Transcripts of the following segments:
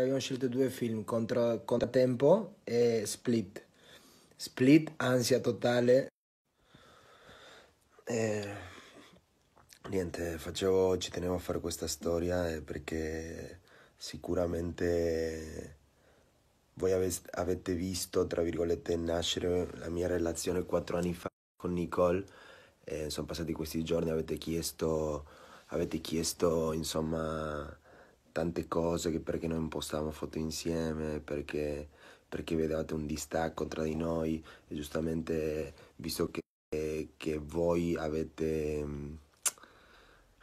abbiamo scelto due film, Contra, Contratempo e Split. Split, ansia totale. E... Niente, facevo, ci tenevo a fare questa storia eh, perché sicuramente voi avete visto, tra virgolette, nascere la mia relazione quattro anni fa con Nicole. E sono passati questi giorni, avete chiesto, avete chiesto, insomma tante cose che perché non postavamo foto insieme, perché, perché vedevate un distacco tra di noi e giustamente visto che, che voi avete,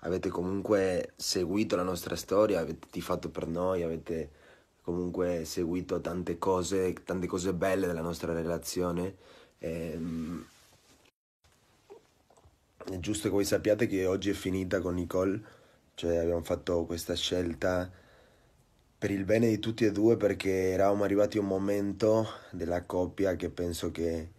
avete, comunque seguito la nostra storia, avete tifato per noi, avete comunque seguito tante cose, tante cose belle della nostra relazione. E, ehm, è giusto che voi sappiate che oggi è finita con Nicole cioè abbiamo fatto questa scelta per il bene di tutti e due perché eravamo arrivati a un momento della coppia che penso che,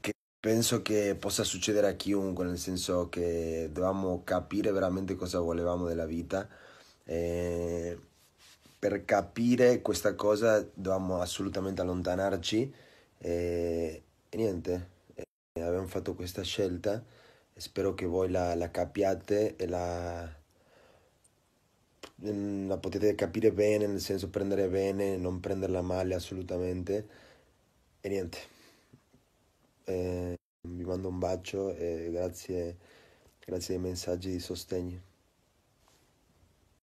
che, penso che possa succedere a chiunque, nel senso che dovevamo capire veramente cosa volevamo della vita. E per capire questa cosa dovevamo assolutamente allontanarci e, e niente, e abbiamo fatto questa scelta. Spero che voi la, la capiate e la, mm, la potete capire bene, nel senso prendere bene, non prenderla male assolutamente. E niente, eh, vi mando un bacio e grazie, grazie ai messaggi di sostegno.